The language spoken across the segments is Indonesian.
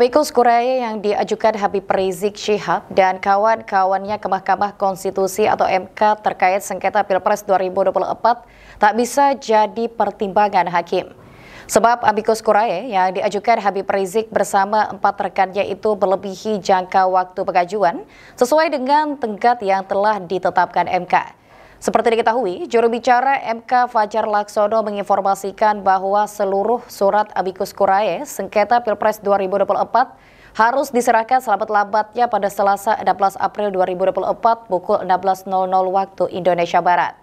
Amikus Kuraya yang diajukan Habib Rizik Syihab dan kawan-kawannya ke Mahkamah Konstitusi atau MK terkait sengketa Pilpres 2024 tak bisa jadi pertimbangan hakim. Sebab amikus kurae yang diajukan Habib Rizik bersama empat rekannya itu melebihi jangka waktu pengajuan sesuai dengan tenggat yang telah ditetapkan MK. Seperti diketahui, juru bicara MK Fajar Laksono menginformasikan bahwa seluruh surat abikus kurae sengketa Pilpres 2024 harus diserahkan selambat-lambatnya pada Selasa 16 April 2024 pukul 16.00 waktu Indonesia Barat.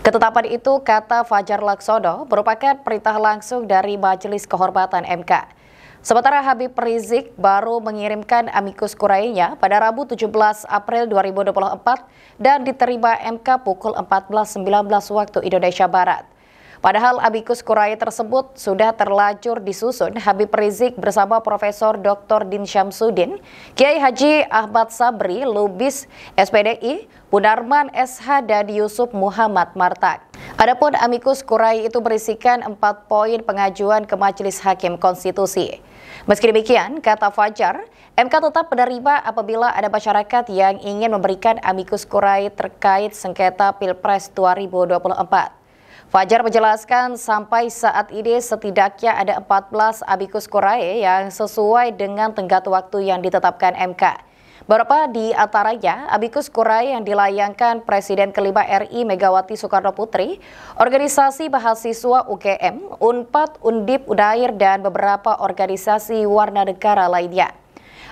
Ketetapan itu, kata Fajar Laksono, merupakan perintah langsung dari Majelis Kehormatan MK. Sementara Habib Rizik baru mengirimkan amikus kurainya pada Rabu 17 April 2024 dan diterima MK pukul 14.19 waktu Indonesia Barat. Padahal amikus kurai tersebut sudah terlacur disusun Habib Rizik bersama Profesor Dr. Din Syamsuddin, Kiai Haji Ahmad Sabri, Lubis, SPDI, Munarman SH, dan Yusuf Muhammad Martak. Adapun amikus kurai itu berisikan empat poin pengajuan ke Majelis Hakim Konstitusi. Meski demikian, kata Fajar, MK tetap menerima apabila ada masyarakat yang ingin memberikan amikus kurai terkait sengketa Pilpres 2024. Fajar menjelaskan sampai saat ini setidaknya ada 14 amikus kurai yang sesuai dengan tenggat waktu yang ditetapkan MK. Beberapa di antaranya Abikus kurai yang dilayangkan Presiden kelima RI Megawati Soekarno Putri, organisasi mahasiswa UGM, UNPAD, Undip, Udair, dan beberapa organisasi warna negara lainnya.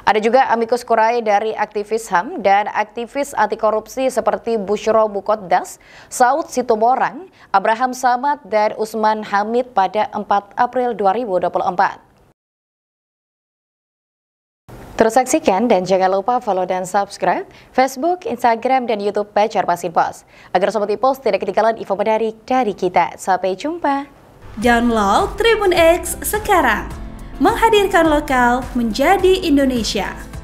Ada juga amikus kurai dari aktivis HAM dan aktivis anti korupsi seperti Bushro Bukodas, Saud Situmorang, Abraham Samad, dan Usman Hamid pada 4 April 2024. Terus saksikan dan jangan lupa follow dan subscribe Facebook, Instagram, dan Youtube Pacar Pasin Pos. Agar Sobat Ipos tidak ketinggalan info menarik dari kita. Sampai jumpa. Download Tribun X sekarang. Menghadirkan lokal menjadi Indonesia.